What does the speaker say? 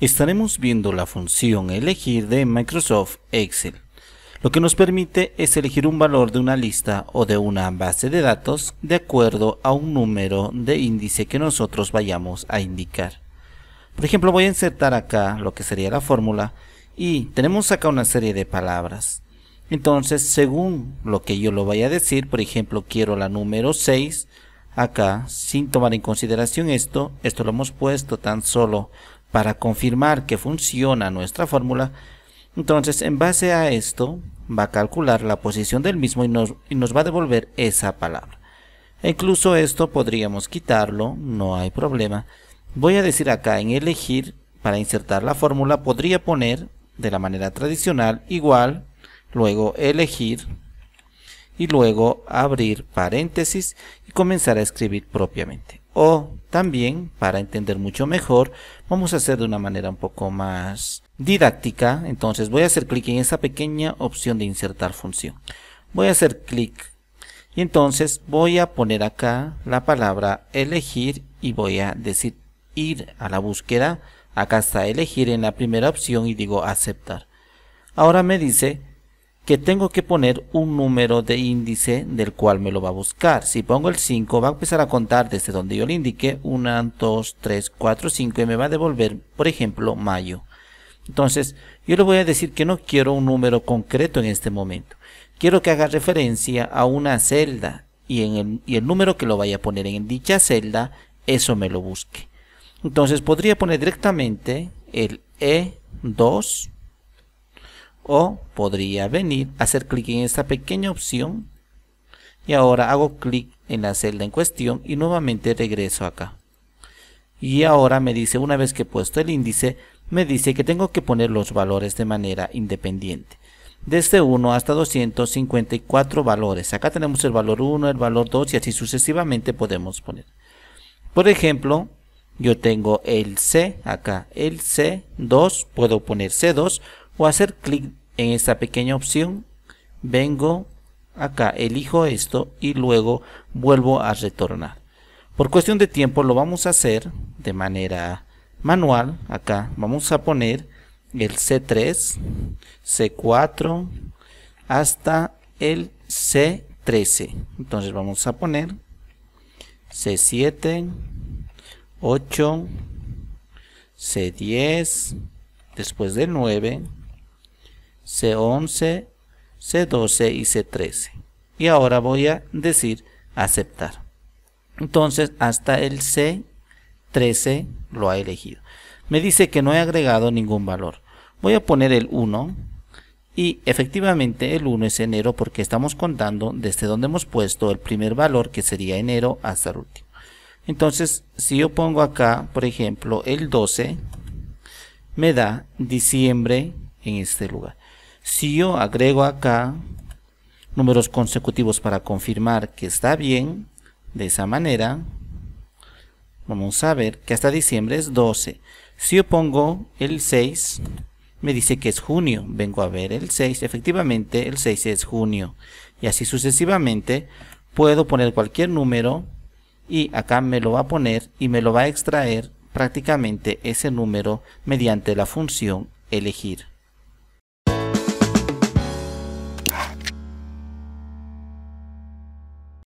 estaremos viendo la función elegir de Microsoft Excel. Lo que nos permite es elegir un valor de una lista o de una base de datos de acuerdo a un número de índice que nosotros vayamos a indicar. Por ejemplo, voy a insertar acá lo que sería la fórmula y tenemos acá una serie de palabras. Entonces, según lo que yo lo vaya a decir, por ejemplo, quiero la número 6, acá, sin tomar en consideración esto, esto lo hemos puesto tan solo para confirmar que funciona nuestra fórmula, entonces en base a esto va a calcular la posición del mismo y nos, va a devolver esa palabra. E incluso esto podríamos quitarlo, no hay problema. Voy a decir acá en elegir, para insertar la fórmula, podría poner de la manera tradicional igual, luego elegir y luego abrir paréntesis y comenzar a escribir propiamente. O también, para entender mucho mejor, vamos a hacer de una manera un poco más didáctica. Entonces voy a hacer clic en esa pequeña opción de insertar función. Voy a hacer clic y entonces voy a poner acá la palabra elegir y voy a decir ir a la búsqueda. Acá está elegir en la primera opción y digo aceptar. Ahora me dice que tengo que poner un número de índice del cual me lo va a buscar. Si pongo el 5, va a empezar a contar desde donde yo le indique. 1, 2, 3, 4, 5 y me va a devolver, por ejemplo, mayo. Entonces, yo le voy a decir que no quiero un número concreto en este momento. Quiero que haga referencia a una celda y, en el, y el número que lo vaya a poner en dicha celda, eso me lo busque. Entonces podría poner directamente el E2 o podría venir, hacer clic en esta pequeña opción y ahora hago clic en la celda en cuestión y nuevamente regreso acá. Y ahora me dice, una vez que he puesto el índice, me dice que tengo que poner los valores de manera independiente. Desde 1 hasta 254 valores. Acá tenemos el valor 1, el valor 2 y así sucesivamente podemos poner. Por ejemplo, yo tengo el C acá, el C2, puedo poner C2 o hacer clic en esta pequeña opción vengo acá, elijo esto y luego vuelvo a retornar. Por cuestión de tiempo lo vamos a hacer de manera manual. Acá vamos a poner el C3, C4 hasta el C13. Entonces vamos a poner C7, 8, C10, después del 9, C11, C12 y C13. Y ahora voy a decir aceptar. Entonces hasta el C13 lo ha elegido. Me dice que no he agregado ningún valor. Voy a poner el 1 y efectivamente el 1 es enero porque estamos contando desde donde hemos puesto el primer valor que sería enero hasta el último. Entonces si yo pongo acá por ejemplo el 12 me da diciembre en este lugar. Si yo agrego acá números consecutivos para confirmar que está bien, de esa manera, vamos a ver que hasta diciembre es 12. Si yo pongo el 6, me dice que es junio. Vengo a ver el 6. Efectivamente, el 6 es junio. Y así sucesivamente, puedo poner cualquier número y acá me lo va a poner y me lo va a extraer prácticamente ese número mediante la función elegir.